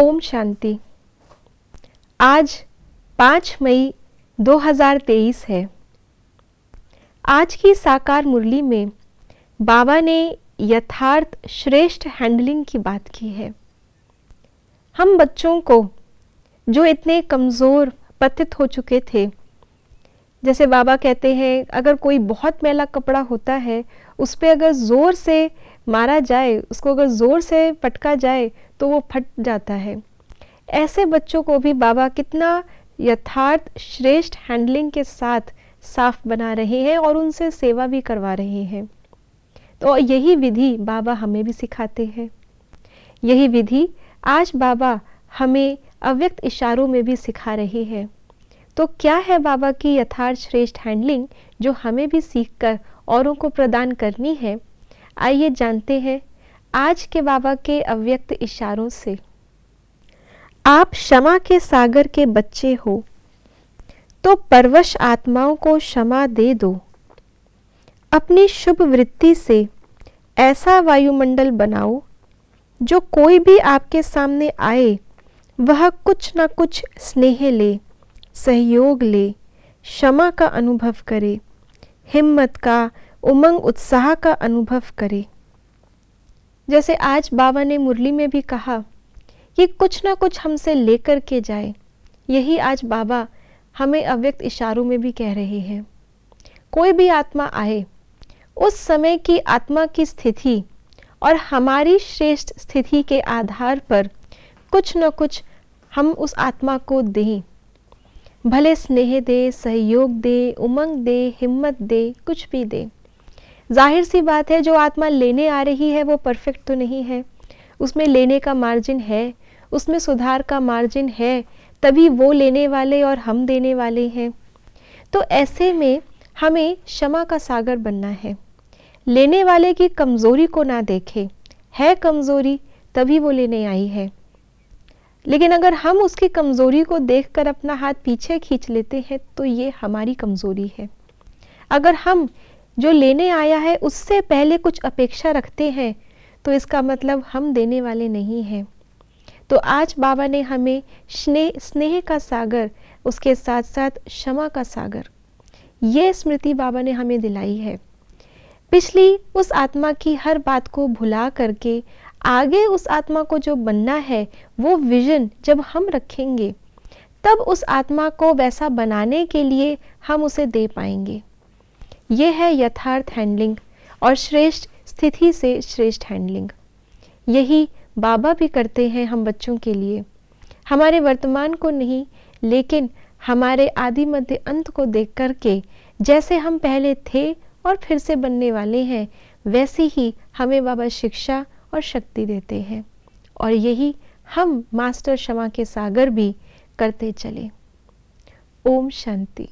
ओम शांति आज पाँच मई 2023 है आज की साकार मुरली में बाबा ने यथार्थ श्रेष्ठ हैंडलिंग की बात की है हम बच्चों को जो इतने कमज़ोर पतित हो चुके थे जैसे बाबा कहते हैं अगर कोई बहुत मैला कपड़ा होता है उस पर अगर ज़ोर से मारा जाए उसको अगर ज़ोर से पटका जाए तो वो फट जाता है ऐसे बच्चों को भी बाबा कितना यथार्थ श्रेष्ठ हैंडलिंग के साथ साफ बना रहे हैं और उनसे सेवा भी करवा रहे हैं तो यही विधि बाबा हमें भी सिखाते हैं यही विधि आज बाबा हमें अव्यक्त इशारों में भी सिखा रही है तो क्या है बाबा की यथार्थ श्रेष्ठ हैंडलिंग जो हमें भी सीख कर औरों को प्रदान करनी है आइए जानते हैं आज के बाबा के अव्यक्त इशारों से आप क्षमा के सागर के बच्चे हो तो परवश आत्माओं को क्षमा दे दो अपनी शुभ वृत्ति से ऐसा वायुमंडल बनाओ जो कोई भी आपके सामने आए वह कुछ ना कुछ स्नेह ले सहयोग ले क्षमा का अनुभव करे हिम्मत का उमंग उत्साह का अनुभव करे जैसे आज बाबा ने मुरली में भी कहा कि कुछ ना कुछ हमसे लेकर के जाए यही आज बाबा हमें अव्यक्त इशारों में भी कह रहे हैं कोई भी आत्मा आए उस समय की आत्मा की स्थिति और हमारी श्रेष्ठ स्थिति के आधार पर कुछ न कुछ हम उस आत्मा को दें भले स्नेह दे सहयोग दे उमंग दे हिम्मत दे कुछ भी दे जाहिर सी बात है जो आत्मा लेने आ रही है वो परफेक्ट तो नहीं है उसमें लेने का मार्जिन है उसमें सुधार का मार्जिन है तभी वो लेने वाले और हम देने वाले हैं तो ऐसे में हमें क्षमा का सागर बनना है लेने वाले की कमज़ोरी को ना देखें है कमज़ोरी तभी वो लेने आई है लेकिन अगर हम उसकी कमज़ोरी को देखकर अपना हाथ पीछे खींच लेते हैं तो ये हमारी कमज़ोरी है अगर हम जो लेने आया है उससे पहले कुछ अपेक्षा रखते हैं तो इसका मतलब हम देने वाले नहीं हैं तो आज बाबा ने हमें स्नेह स्नेह का सागर उसके साथ साथ क्षमा का सागर ये स्मृति बाबा ने हमें दिलाई है पिछली उस आत्मा की हर बात को भुला करके आगे उस आत्मा को जो बनना है वो विजन जब हम रखेंगे तब उस आत्मा को वैसा बनाने के लिए हम उसे दे पाएंगे ये है यथार्थ हैंडलिंग और श्रेष्ठ स्थिति से श्रेष्ठ हैंडलिंग यही बाबा भी करते हैं हम बच्चों के लिए हमारे वर्तमान को नहीं लेकिन हमारे आदि मध्य अंत को देख करके जैसे हम पहले थे और फिर से बनने वाले हैं वैसे ही हमें बाबा शिक्षा और शक्ति देते हैं और यही हम मास्टर क्षमा के सागर भी करते चले ओम शांति